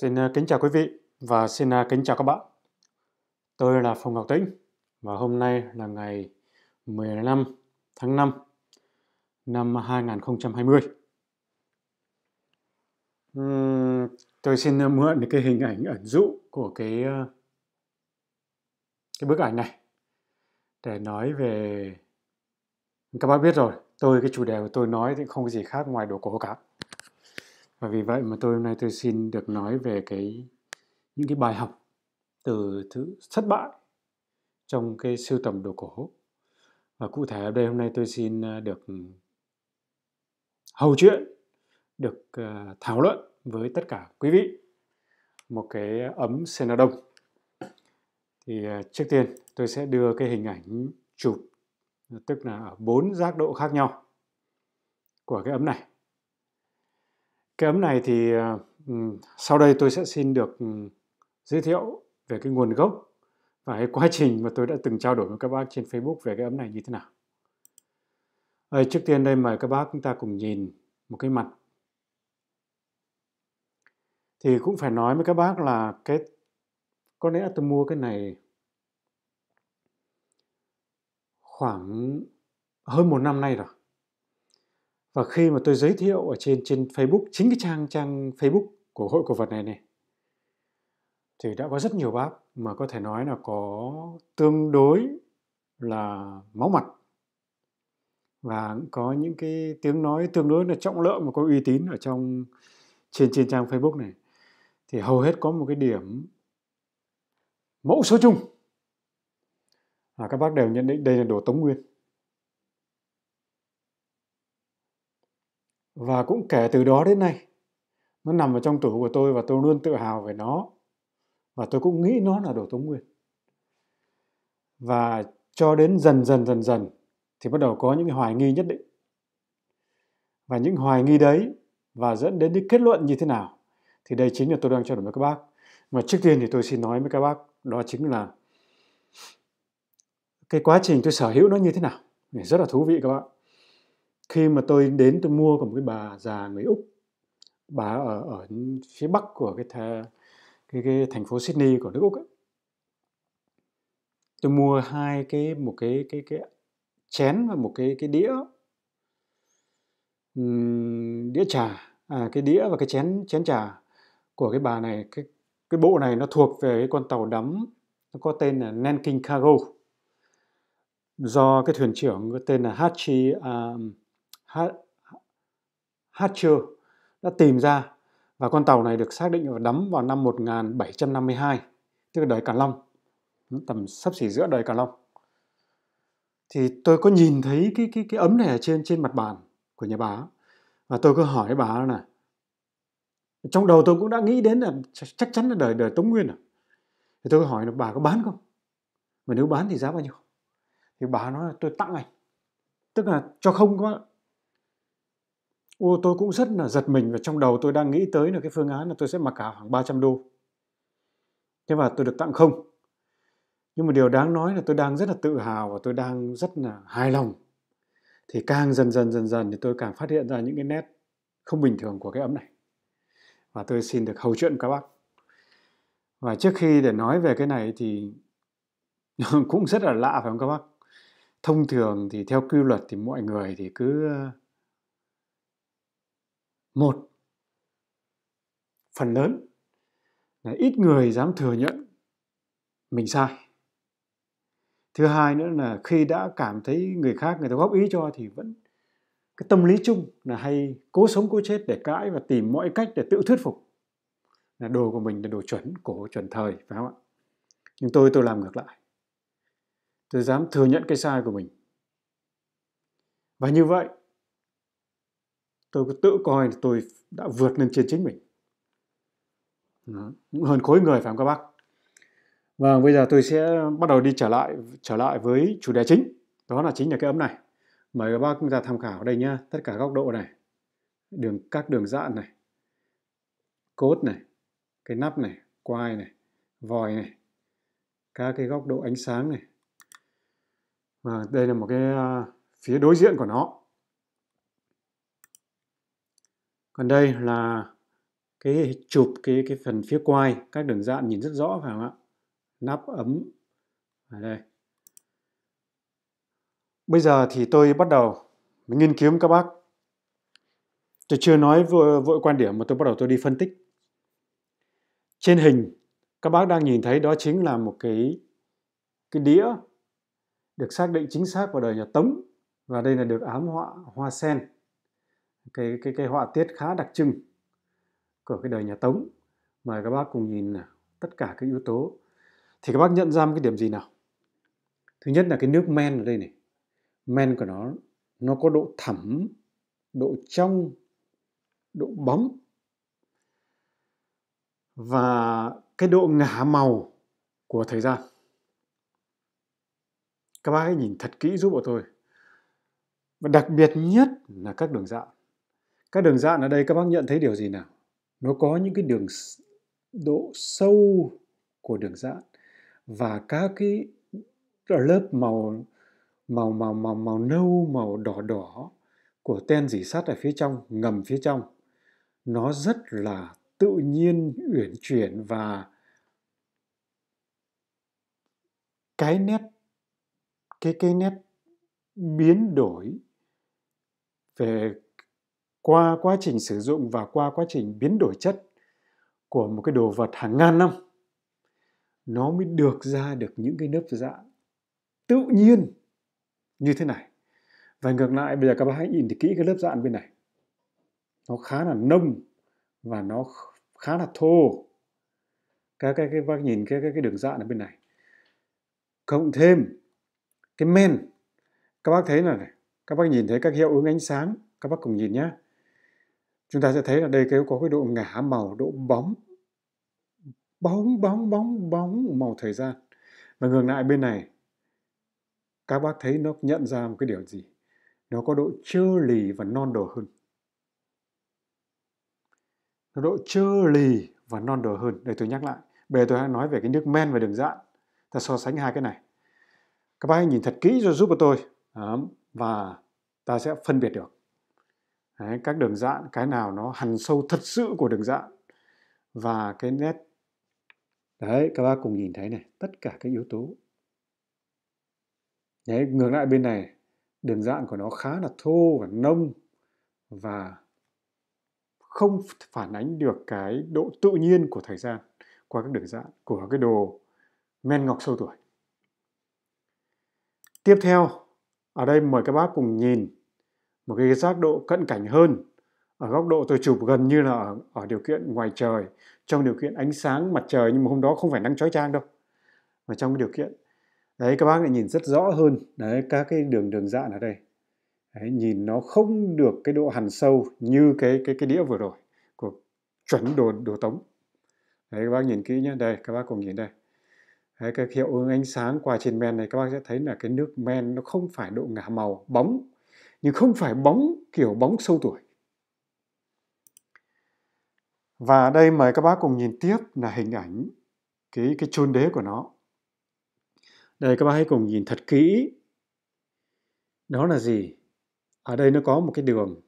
Xin ờ, kính chào quý vị và xin ờ, kính chào các bạn. Tôi là Phùng Ngọc Tĩnh và hôm nay là ngày 15 tháng 5 năm 2020. Uhm, tôi xin ờ, mượn cái hình ảnh ẩn dụ của cái cái bức ảnh này để nói về các bạn biết rồi tôi cái chủ đề của tôi nói thì không có gì khác ngoài đồ cổ cả và vì vậy mà tôi hôm nay tôi xin được nói về cái những cái bài học từ thứ thất bại trong cái sưu tầm đồ cổ và cụ thể ở đây hôm nay tôi xin à, được ừ, hầu chuyện được à, thảo luận với tất cả quý vị một cái ấm Sena Đông thì à, trước tiên tôi sẽ đưa cái hình ảnh chụp tức là ở bốn giác độ khác nhau của cái ấm này cái ấm này thì ờ, sau đây tôi sẽ xin được giới thiệu về cái nguồn gốc và cái quá trình mà tôi đã từng trao đổi với các bác trên Facebook về cái ấm này như thế nào. Ở trước tiên đây mời các bác chúng ta cùng nhìn một cái mặt. Thì cũng phải nói với các bác là cái có lẽ tôi mua cái này khoảng hơn một năm nay rồi và khi mà tôi giới thiệu ở trên trên Facebook chính cái trang trang Facebook của hội cổ vật này này thì đã có rất nhiều bác mà có thể nói là có tương đối là máu mặt và có những cái tiếng nói tương đối là trọng lượng và có uy tín ở trong trên trên trang Facebook này thì hầu hết có một cái điểm mẫu số chung là các bác đều nhận định đây là đồ Tống Nguyên Và cũng kể từ đó đến nay, nó nằm ở trong tủ của tôi và tôi luôn tự hào về nó. Và tôi cũng nghĩ nó là đồ Tống Nguyên. Và cho đến dần dần dần dần thì bắt đầu có những hoài nghi nhất định. Và những hoài nghi đấy và dẫn đến những kết luận như thế nào thì đây chính là tôi đang trao đổi với các bác. Mà trước tiên thì tôi xin nói với các bác đó chính là cái quá trình tôi sở hữu nó như thế nào. Rất là thú vị các bạn khi mà tôi đến tôi mua của một cái bà già người úc bà ở ở phía bắc của cái thà, cái, cái thành phố sydney của nước úc ấy. tôi mua hai cái một cái cái cái chén và một cái cái đĩa uhm, đĩa trà à, cái đĩa và cái chén chén trà của cái bà này cái cái bộ này nó thuộc về cái con tàu đắm nó có tên là Nanking Cargo do cái thuyền trưởng có tên là Hachi um, Hatcher đã tìm ra và con tàu này được xác định và đắm vào năm 1752, tức là đời Càn Long, tầm sắp xỉ giữa đời Càn Long. Thì tôi có nhìn thấy cái cái cái ấm này ở trên trên mặt bàn của nhà bà và tôi cứ hỏi bà là trong đầu tôi cũng đã nghĩ đến là chắc chắn là đời đời Tống Nguyên rồi. Thì tôi hỏi là bà có bán không? Mà nếu bán thì giá bao nhiêu? Thì bà nói là tôi tặng anh. Tức là cho không các Ô, tôi cũng rất là giật mình và trong đầu tôi đang nghĩ tới là cái phương án là tôi sẽ mặc cả khoảng 300 đô. Thế mà tôi được tặng không. Nhưng mà điều đáng nói là tôi đang rất là tự hào và tôi đang rất là hài lòng. Thì càng dần dần dần dần thì tôi càng phát hiện ra những cái nét không bình thường của cái ấm này. Và tôi xin được hầu chuyện các bác. Và trước khi để nói về cái này thì cũng rất là lạ phải không các bác? Thông thường thì theo quy luật thì mọi người thì cứ một phần lớn là ít người dám thừa nhận mình sai thứ hai nữa là khi đã cảm thấy người khác người ta góp ý cho thì vẫn cái tâm lý chung là hay cố sống cố chết để cãi và tìm mọi cách để tự thuyết phục là đồ của mình là đồ chuẩn cổ chuẩn thời phải không ạ nhưng tôi tôi làm ngược lại tôi dám thừa nhận cái sai của mình và như vậy tôi tự coi tôi đã vượt lên trên chính mình Đó. hơn khối người phải không các bác và vâng, bây giờ tôi sẽ bắt đầu đi trở lại trở lại với chủ đề chính đó là chính là cái ấm này mời các bác chúng ta tham khảo ở đây nhá tất cả góc độ này đường các đường dạn này cốt này cái nắp này quai này vòi này các cái góc độ ánh sáng này và đây là một cái à, phía đối diện của nó còn đây là cái chụp cái cái phần phía quai các đường dạn nhìn rất rõ phải không ạ nắp ấm ở đây bây giờ thì tôi bắt đầu nghiên cứu các bác tôi chưa nói vội, vội quan điểm mà tôi bắt đầu tôi đi phân tích trên hình các bác đang nhìn thấy đó chính là một cái cái đĩa được xác định chính xác vào đời nhà Tống và đây là được ám họa hoa sen cái cái cái họa tiết khá đặc trưng của cái đời nhà Tống. Mời các bác cùng nhìn tất cả các yếu tố. Thì các bác nhận ra một cái điểm gì nào? Thứ nhất là cái nước men ở đây này. Men của nó nó có độ thẳm, độ trong, độ bóng và cái độ ngả màu của thời gian. Các bác hãy nhìn thật kỹ giúp bọn tôi. Và đặc biệt nhất là các đường dạng các đường dạn ở đây các bác nhận thấy điều gì nào nó có những cái đường độ sâu của đường dạn và các cái lớp màu màu màu màu màu nâu màu đỏ đỏ của ten dỉ sắt ở phía trong ngầm phía trong nó rất là tự nhiên uyển chuyển và cái nét cái cái nét biến đổi về qua quá trình sử dụng và qua quá trình biến đổi chất của một cái đồ vật hàng ngàn năm nó mới được ra được những cái lớp dạng tự nhiên như thế này và ngược lại bây giờ các bác hãy nhìn thì kỹ cái lớp dạng bên này nó khá là nông và nó khá là thô các cái cái bác nhìn cái cái cái đường dạng ở bên này cộng thêm cái men các bác thấy là này các bác nhìn thấy các hiệu ứng ánh sáng các bác cùng nhìn nhé chúng ta sẽ thấy là đây cái có cái độ ngả màu độ bóng bóng bóng bóng bóng màu thời gian và ngược lại bên này các bác thấy nó nhận ra một cái điều gì nó có độ trơ lì và non đồ hơn nó độ trơ lì và non đồ hơn đây tôi nhắc lại bây giờ tôi đã nói về cái nước men và đường dạn ta so sánh hai cái này các bác hãy nhìn thật kỹ rồi giúp cho tôi và ta sẽ phân biệt được Đấy, các đường dạn cái nào nó hằn sâu thật sự của đường dạn và cái nét đấy các bác cùng nhìn thấy này tất cả các yếu tố đấy ngược lại bên này đường dạn của nó khá là thô và nông và không phản ánh được cái độ tự nhiên của thời gian qua các đường dạng của cái đồ men ngọc sâu tuổi tiếp theo ở đây mời các bác cùng nhìn một cái giác độ cận cảnh hơn ở góc độ tôi chụp gần như là ở, ở điều kiện ngoài trời trong điều kiện ánh sáng mặt trời nhưng mà hôm đó không phải nắng chói chang đâu mà trong cái điều kiện đấy các bác lại nhìn rất rõ hơn đấy các cái đường đường dạng ở đây đấy, nhìn nó không được cái độ hằn sâu như cái cái cái đĩa vừa rồi của chuẩn đồ đồ tống đấy các bác nhìn kỹ nhé đây các bác cùng nhìn đây đấy, cái hiệu ứng ánh sáng qua trên men này các bác sẽ thấy là cái nước men nó không phải độ ngả màu bóng nhưng không phải bóng kiểu bóng sâu tuổi và đây mời các bác cùng nhìn tiếp là hình ảnh cái cái chôn đế của nó đây các bác hãy cùng nhìn thật kỹ đó là gì ở đây nó có một cái đường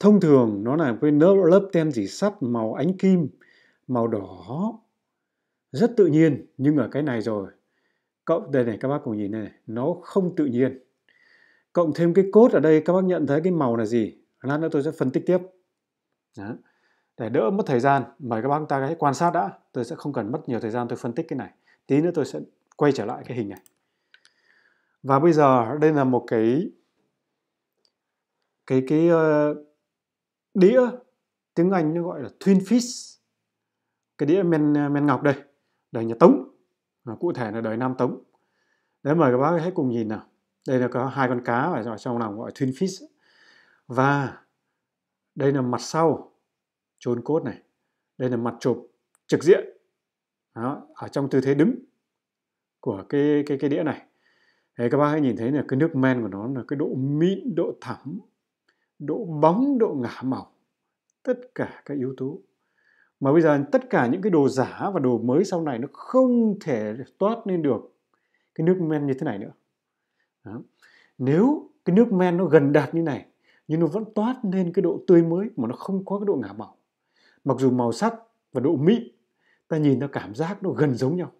thông thường nó là cái lớp tem dỉ sắt màu ánh kim màu đỏ rất tự nhiên nhưng ở cái này rồi cộng đây này các bác cùng nhìn này nó không tự nhiên cộng thêm cái cốt ở đây các bác nhận thấy cái màu là gì lát nữa tôi sẽ phân tích tiếp dạ. để đỡ mất thời gian mời các bác ta hãy quan sát đã tôi sẽ không cần mất nhiều thời gian tôi phân tích cái này tí nữa tôi sẽ quay trở lại cái hình này và bây giờ đây là một cái cái cái uh, đĩa tiếng Anh nó gọi là Twin Fish cái đĩa men ờ, men ngọc đây đời nhà Tống và cụ thể là đời Nam Tống để mời các bác hãy cùng nhìn nào đây là có hai con cá ở trong lòng gọi twin fish và đây là mặt sau trôn cốt này đây là mặt chụp trực diện đó, ở trong tư thế đứng của cái cái cái đĩa này Đấy, các bác hãy nhìn thấy là cái nước men của nó là cái độ mịn độ thẳm độ bóng độ ngả màu tất cả các yếu tố mà bây giờ tất cả những cái đồ giả và đồ mới sau này nó không thể toát lên được cái nước men như thế này nữa đó. nếu cái nước men nó gần đạt như này nhưng nó vẫn toát lên cái độ tươi mới mà nó không có cái độ ngả màu mặc dù màu sắc và độ mịn ta nhìn nó cảm giác nó gần giống nhau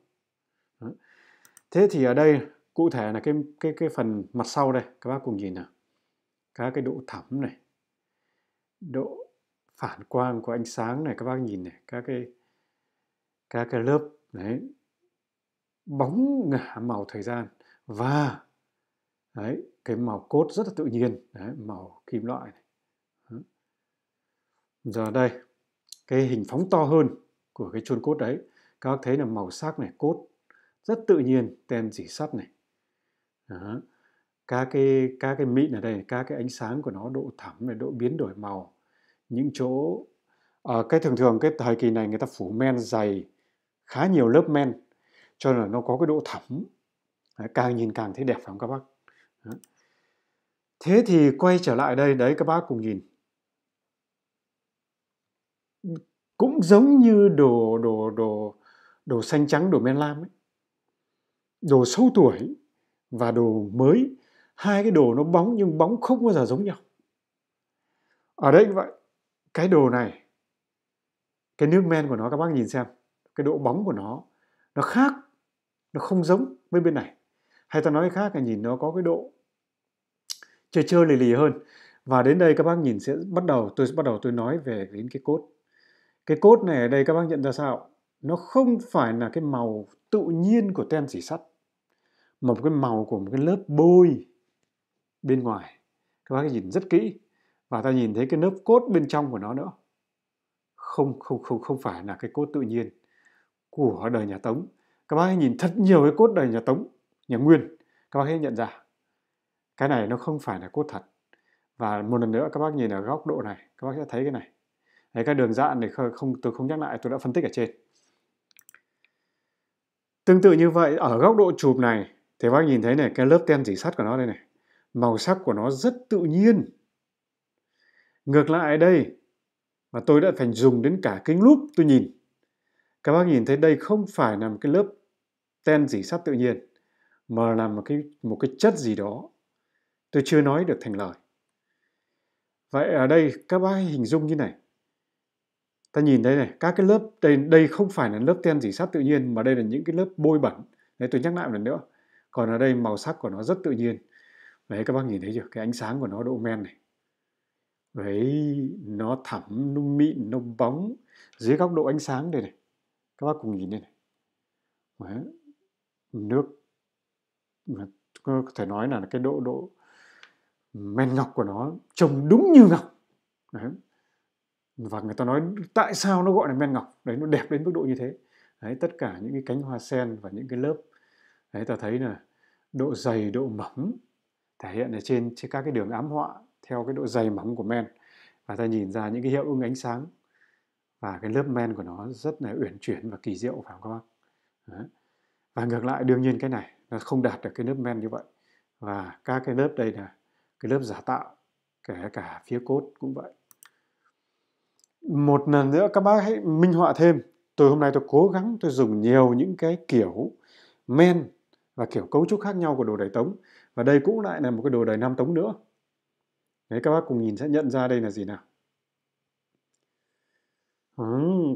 Đó. thế thì ở đây cụ thể là cái cái cái phần mặt sau đây các bác cùng nhìn nào các cái độ thẳm này độ phản quang của ánh sáng này các bác nhìn này các cái các cái lớp đấy bóng ngả màu thời gian và đấy cái màu cốt rất là tự nhiên đấy, màu kim loại này. giờ đây cái hình phóng to hơn của cái chôn cốt đấy các bác thấy là màu sắc này cốt rất tự nhiên tem dỉ sắt này các cái các cái mịn ở đây các cái ánh sáng của nó độ thẳm này độ biến đổi màu những chỗ à, cái thường thường cái thời kỳ này người ta phủ men dày khá nhiều lớp men cho nên là nó có cái độ thẳm càng nhìn càng thấy đẹp phải không các bác thế thì quay trở lại đây đấy các bác cùng nhìn cũng giống như đồ đồ đồ đồ xanh trắng đồ men lam ấy đồ sâu tuổi và đồ mới hai cái đồ nó bóng nhưng bóng không bao giờ giống nhau ở đây cũng vậy cái đồ này cái nước men của nó các bác nhìn xem cái độ bóng của nó nó khác nó không giống với bên này hay ta nói khác là nhìn nó có cái độ chơi chơi lì lì hơn và đến đây các bác nhìn sẽ bắt đầu tôi bắt đầu tôi nói về đến cái cốt cái cốt này ở đây các bác nhận ra sao nó không phải là cái màu tự nhiên của tem chỉ sắt mà một cái màu của một cái lớp bôi bên ngoài các bác nhìn rất kỹ và ta nhìn thấy cái lớp cốt bên trong của nó nữa không không không không phải là cái cốt tự nhiên của đời nhà Tống các bác hãy nhìn thật nhiều cái cốt đời nhà Tống nhà Nguyên các bác hãy nhận ra cái này nó không phải là cốt thật và một lần nữa các bác nhìn ở góc độ này các bác sẽ thấy cái này đấy các đường dạng này không tôi không nhắc lại tôi đã phân tích ở trên tương tự như vậy ở góc độ chụp này thì bác nhìn thấy này cái lớp tem dỉ sắt của nó đây này màu sắc của nó rất tự nhiên ngược lại đây mà tôi đã phải dùng đến cả kính lúp tôi nhìn các bác nhìn thấy đây không phải là một cái lớp ten dỉ sắt tự nhiên mà là một cái một cái chất gì đó tôi chưa nói được thành lời vậy ở đây các bác hãy hình dung như này ta nhìn thấy này các cái lớp đây đây không phải là lớp ten dỉ sắt tự nhiên mà đây là những cái lớp bôi bẩn đấy tôi nhắc lại một lần nữa còn ở đây màu sắc của nó rất tự nhiên đấy các bác nhìn thấy chưa cái ánh sáng của nó độ men này đấy nó thẳm nó mịn nó bóng dưới góc độ ánh sáng đây này các bác cùng nhìn đây này đấy. nước có thể nói là cái độ độ men ngọc của nó trông đúng như ngọc đấy. và người ta nói tại sao nó gọi là men ngọc đấy nó đẹp đến mức độ như thế đấy tất cả những cái cánh hoa sen và những cái lớp đấy ta thấy là độ dày độ mỏng thể hiện ở trên, trên các cái đường ám họa theo cái độ dày mỏng của men và ta nhìn ra những cái hiệu ứng ánh sáng và cái lớp men của nó rất là uyển chuyển và kỳ diệu phải không các bác đấy. và ngược lại đương nhiên cái này nó không đạt được cái lớp men như vậy và các cái lớp đây là cái lớp giả tạo kể cả phía cốt cũng vậy một lần nữa các bác hãy minh họa thêm tôi hôm nay tôi cố gắng tôi dùng nhiều những cái kiểu men và kiểu cấu trúc khác nhau của đồ đầy tống và đây cũng lại là một cái đồ đầy nam tống nữa đấy các bác cùng nhìn sẽ nhận ra đây là gì nào ừ,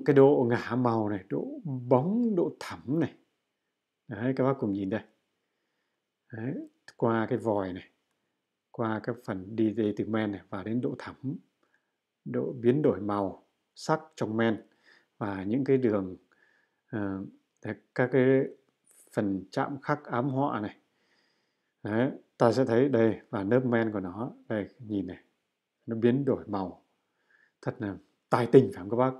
cái độ ngả màu này độ bóng độ thẳm này đấy các bác cùng nhìn đây đấy, qua cái vòi này qua các phần DJ từ men này và đến độ thẩm, độ biến đổi màu, sắc trong men và những cái đường uh, các cái phần chạm khắc ám họa này Đấy, ta sẽ thấy đây và lớp men của nó đây nhìn này nó biến đổi màu thật là tài tình phải không các bác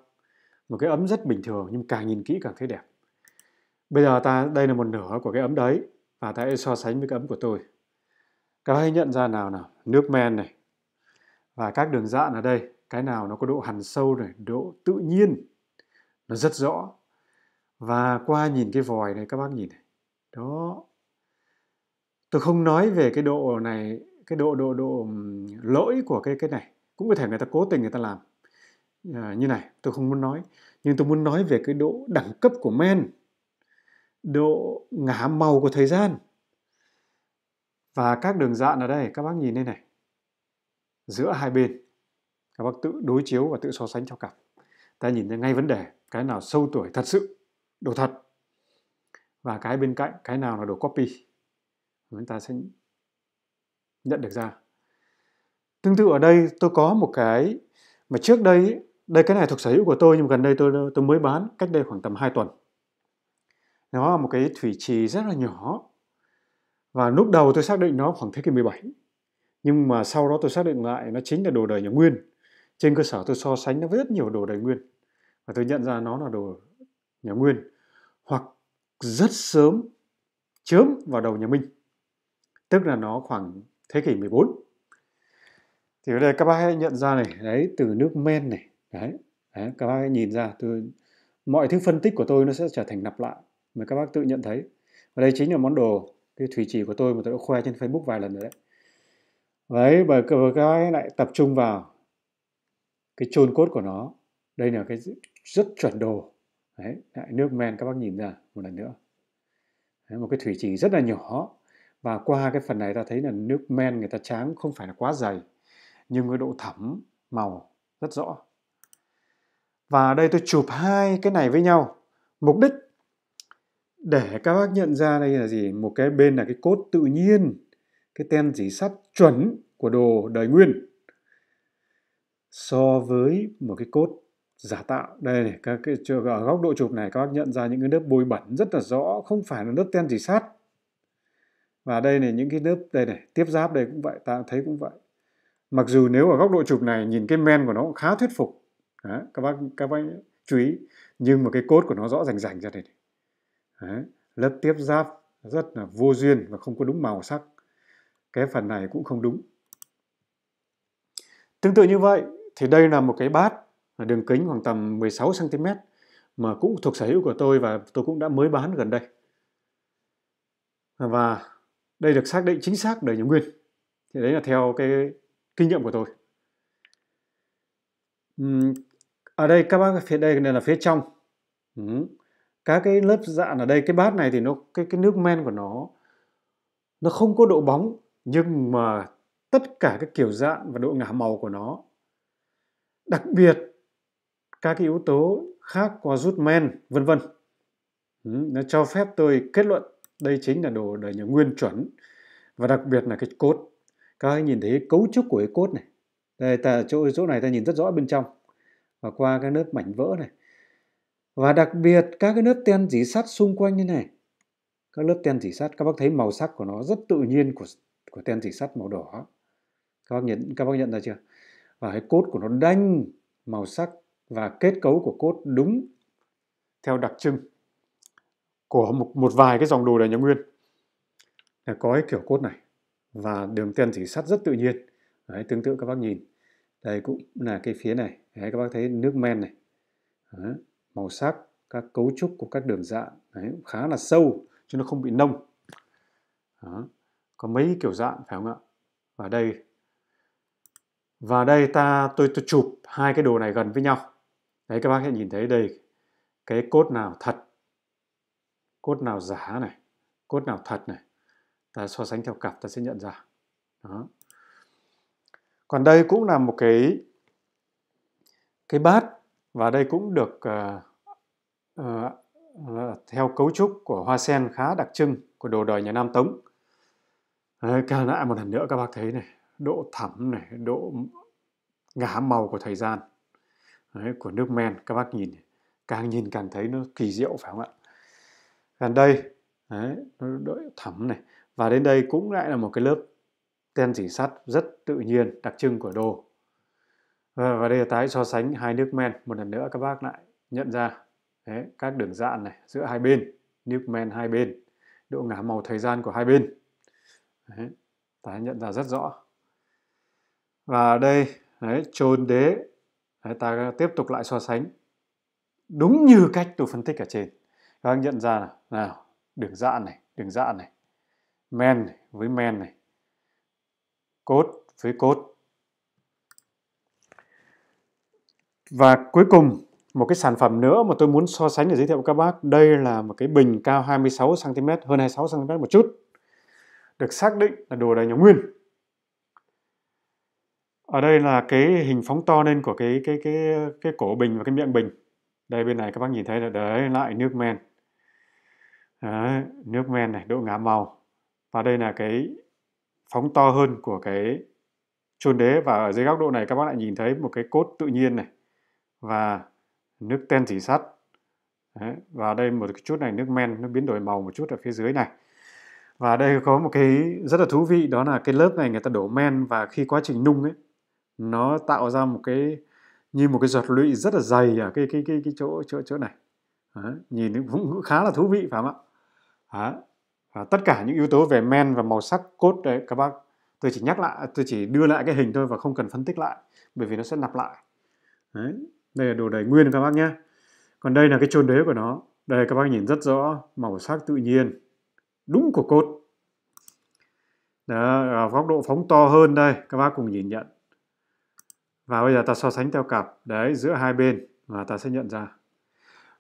một cái ấm rất bình thường nhưng càng nhìn kỹ càng thấy đẹp bây giờ ta đây là một nửa của cái ấm đấy và ta sẽ so sánh với cái ấm của tôi các bác hãy nhận ra nào nào nước men này và các đường dạn ở đây cái nào nó có độ hằn sâu này độ tự nhiên nó rất rõ và qua nhìn cái vòi này các bác nhìn này đó tôi không nói về cái độ này cái độ độ độ lỗi của cái cái này cũng có thể người ta cố tình người ta làm à, như này tôi không muốn nói nhưng tôi muốn nói về cái độ đẳng cấp của men độ ngả màu của thời gian và các đường dạn ở đây các bác nhìn đây này giữa hai bên các bác tự đối chiếu và tự so sánh cho cặp ta nhìn thấy ngay vấn đề cái nào sâu tuổi thật sự đồ thật và cái bên cạnh cái nào là đồ copy chúng ta sẽ nhận được ra tương tự ở đây tôi có một cái mà trước đây đây cái này thuộc sở hữu của tôi nhưng gần đây tôi tôi mới bán cách đây khoảng tầm 2 tuần nó là một cái thủy trì rất là nhỏ và lúc đầu tôi xác định nó khoảng thế kỷ 17 Nhưng mà sau đó tôi xác định lại nó chính là đồ đời nhà Nguyên Trên cơ sở tôi so sánh nó với rất nhiều đồ đời Nguyên Và tôi nhận ra nó là đồ nhà Nguyên Hoặc rất sớm chớm vào đầu nhà Minh Tức là nó khoảng thế kỷ 14 Thì ở đây các bác hãy nhận ra này Đấy từ nước men này Đấy, đấy các bác hãy nhìn ra tôi Mọi thứ phân tích của tôi nó sẽ trở thành lặp lại Mà các bác tự nhận thấy Và đây chính là món đồ cái thủy chỉ của tôi mà tôi đã khoe trên Facebook vài lần rồi đấy đấy bởi và cái lại tập trung vào cái chôn cốt của nó đây là cái rất chuẩn đồ đấy lại nước men các bác nhìn ra một lần nữa đấy, một cái thủy chỉ rất là nhỏ và qua cái phần này ta thấy là nước men người ta tráng không phải là quá dày nhưng cái độ thẩm màu rất rõ và đây tôi chụp hai cái này với nhau mục đích để các bác nhận ra đây là gì một cái bên là cái cốt tự nhiên cái tem chỉ sắt chuẩn của đồ đời nguyên so với một cái cốt giả tạo đây này, các cái ở góc độ chụp này các bác nhận ra những cái lớp bôi bẩn rất là rõ không phải là lớp tem chỉ sắt và đây này những cái lớp đây này tiếp giáp đây cũng vậy ta thấy cũng vậy mặc dù nếu ở góc độ chụp này nhìn cái men của nó cũng khá thuyết phục Đó, các bác các bác chú ý nhưng mà cái cốt của nó rõ rành rành ra đây này Đấy. lớp tiếp giáp rất là vô duyên và không có đúng màu sắc cái phần này cũng không đúng tương tự như vậy thì đây là một cái bát đường kính khoảng tầm 16 cm mà cũng thuộc sở hữu của tôi và tôi cũng đã mới bán gần đây và đây được xác định chính xác đời nhà nguyên thì đấy là theo cái kinh nghiệm của tôi ở đây các bác phía đây này là phía trong các cái lớp dạn ở đây cái bát này thì nó cái cái nước men của nó nó không có độ bóng nhưng mà tất cả các kiểu dạn và độ ngả màu của nó đặc biệt các cái yếu tố khác qua rút men vân vân nó cho phép tôi kết luận đây chính là đồ đời nhà nguyên chuẩn và đặc biệt là cái cốt các anh nhìn thấy cấu trúc của cái cốt này đây ta chỗ chỗ này ta nhìn rất rõ bên trong và qua cái lớp mảnh vỡ này và đặc biệt các cái lớp ten dỉ sắt xung quanh như này các lớp ten dỉ sắt các bác thấy màu sắc của nó rất tự nhiên của của ten dỉ sắt màu đỏ các bác nhận các bác nhận ra chưa và cái cốt của nó đanh màu sắc và kết cấu của cốt đúng theo đặc trưng của một, một vài cái dòng đồ đời nhà Nguyên là có cái kiểu cốt này và đường ten chỉ sắt rất tự nhiên đấy, tương tự các bác nhìn đây cũng là cái phía này đấy, các bác thấy nước men này đấy màu sắc các cấu trúc của các đường dạng đấy, khá là sâu chứ nó không bị nông đó. có mấy kiểu dạng phải không ạ và đây và đây ta tôi tôi chụp hai cái đồ này gần với nhau đấy các bác sẽ nhìn thấy đây cái cốt nào thật cốt nào giả này cốt nào thật này ta so sánh theo cặp ta sẽ nhận ra đó còn đây cũng là một cái cái bát và đây cũng được uh, Ờ, theo cấu trúc của hoa sen khá đặc trưng của đồ đời nhà Nam Tống. Đấy, ờ, lại một lần nữa các bác thấy này, độ thẳm này, độ ngả màu của thời gian, Đấy, của nước men các bác nhìn càng nhìn càng thấy nó kỳ diệu phải không ạ? Gần đây, đấy, nó độ thẳm này và đến đây cũng lại là một cái lớp ten dỉ sắt rất tự nhiên đặc trưng của đồ và, và đây là tái so sánh hai nước men một lần nữa các bác lại nhận ra Đấy, các đường dạn này giữa hai bên Newman hai bên độ ngả màu thời gian của hai bên đấy, ta nhận ra rất rõ và ở đây đấy, trồn đế đấy, ta tiếp tục lại so sánh đúng như cách tôi phân tích ở trên các anh nhận ra nào, nào đường dạn này đường dạn này men với men này cốt với cốt và cuối cùng một cái sản phẩm nữa mà tôi muốn so sánh để giới thiệu với các bác đây là một cái bình cao 26 cm hơn 26 cm một chút được xác định là đồ đầy nhóm nguyên ở đây là cái hình phóng to lên của cái cái cái cái cổ bình và cái miệng bình đây bên này các bác nhìn thấy là đấy lại nước men đấy, nước men này độ ngả màu và đây là cái phóng to hơn của cái chôn đế và ở dưới góc độ này các bác lại nhìn thấy một cái cốt tự nhiên này và nước ten dỉ sắt Đấy. và đây một chút này nước men nó biến đổi màu một chút ở phía dưới này và đây có một cái rất là thú vị đó là cái lớp này người ta đổ men và khi quá trình nung ấy nó tạo ra một cái như một cái giọt lụy rất là dày ở cái cái cái cái chỗ chỗ chỗ này Đấy. nhìn cũng khá là thú vị phải không ạ Đấy. và tất cả những yếu tố về men và màu sắc cốt đấy các bác tôi chỉ nhắc lại tôi chỉ đưa lại cái hình thôi và không cần phân tích lại bởi vì nó sẽ lặp lại Đấy đây là đồ đầy nguyên các bác nhé còn đây là cái chôn đế của nó đây các bác nhìn rất rõ màu sắc tự nhiên đúng của cốt đó, ở góc độ phóng to hơn đây các bác cùng nhìn nhận và bây giờ ta so sánh theo cặp đấy giữa hai bên và ta sẽ nhận ra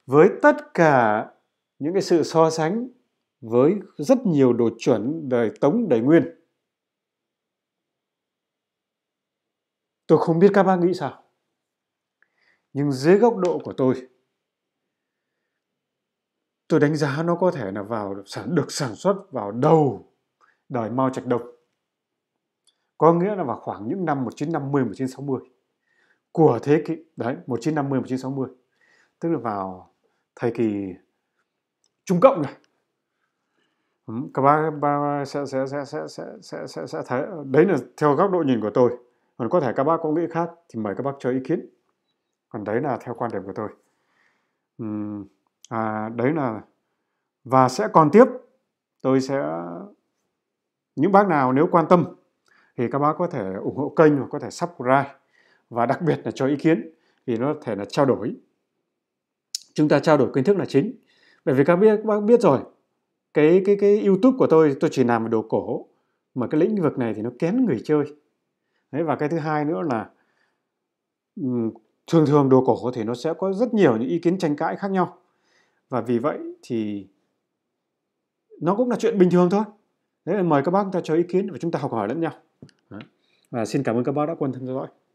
với tất cả những cái sự so sánh với rất nhiều đồ chuẩn đời tống đầy nguyên tôi không biết các bác nghĩ sao nhưng dưới góc độ của tôi tôi đánh giá nó có thể là vào sản được sản xuất vào đầu đời Mao Trạch Đông có nghĩa là vào khoảng những năm 1950 1960 của thế kỷ đấy 1950 1960 tức là vào thời kỳ Trung Cộng này các bác, bác sẽ, sẽ, sẽ, sẽ, sẽ, sẽ, sẽ, sẽ thấy đấy là theo góc độ nhìn của tôi còn có thể các bác có nghĩ khác thì mời các bác cho ý kiến còn đấy là theo quan điểm của tôi uhm, à, đấy là và sẽ còn tiếp tôi sẽ những bác nào nếu quan tâm thì các bác có thể ủng hộ kênh hoặc có thể subscribe và đặc biệt là cho ý kiến thì nó có thể là trao đổi chúng ta trao đổi kiến thức là chính bởi vì các biết bác biết rồi cái cái cái youtube của tôi tôi chỉ làm về đồ cổ mà cái lĩnh vực này thì nó kén người chơi đấy và cái thứ hai nữa là thường thường đồ cổ có thể nó sẽ có rất nhiều những ý kiến tranh cãi khác nhau và vì vậy thì nó cũng là chuyện bình thường thôi đấy là mời các bác chúng ta cho ý kiến và chúng ta học hỏi lẫn nhau và xin cảm ơn các bác đã quan tâm theo dõi